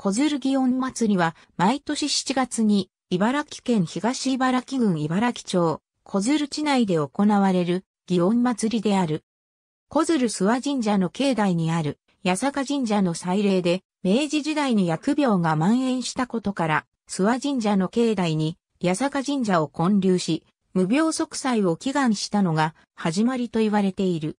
小鶴祇園祭りは毎年7月に茨城県東茨城郡茨城町小鶴地内で行われる祇園祭りである。小鶴諏訪神社の境内にある八坂神社の祭礼で明治時代に薬病が蔓延したことから諏訪神社の境内に八坂神社を建立し無病息災を祈願したのが始まりと言われている。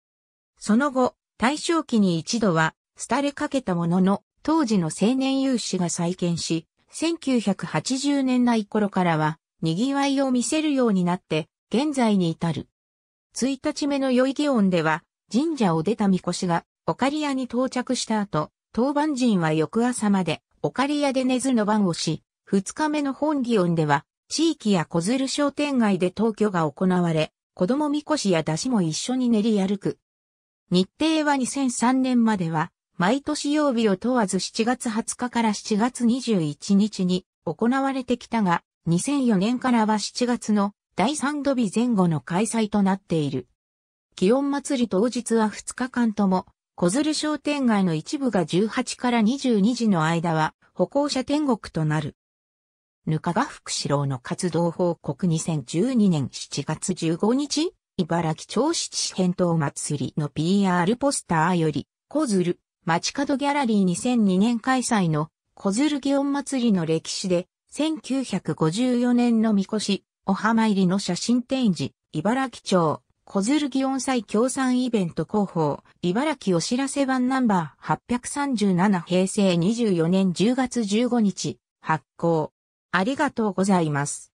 その後、大正期に一度は廃れかけたものの当時の青年有志が再建し、1980年代頃からは、賑わいを見せるようになって、現在に至る。1日目の良い祇音では、神社を出た御輿が、オカリアに到着した後、当番人は翌朝まで、オカリアで寝ずの番をし、2日目の本祇音では、地域や小鶴商店街で東京が行われ、子供御輿や出しも一緒に練り歩く。日程は2003年までは、毎年曜日を問わず7月20日から7月21日に行われてきたが、2004年からは7月の第3度日前後の開催となっている。気温祭り当日は2日間とも、小鶴商店街の一部が18から22時の間は歩行者天国となる。ぬかが福士郎の活動報告2012年7月15日、茨城町七辺倒祭りの PR ポスターより、小鶴、街角ギャラリー2002年開催の小鶴祇園祭りの歴史で、1954年の神輿、お浜入りの写真展示、茨城町、小鶴祇園祭協賛イベント広報、茨城お知らせ版ナンバー837平成24年10月15日、発行。ありがとうございます。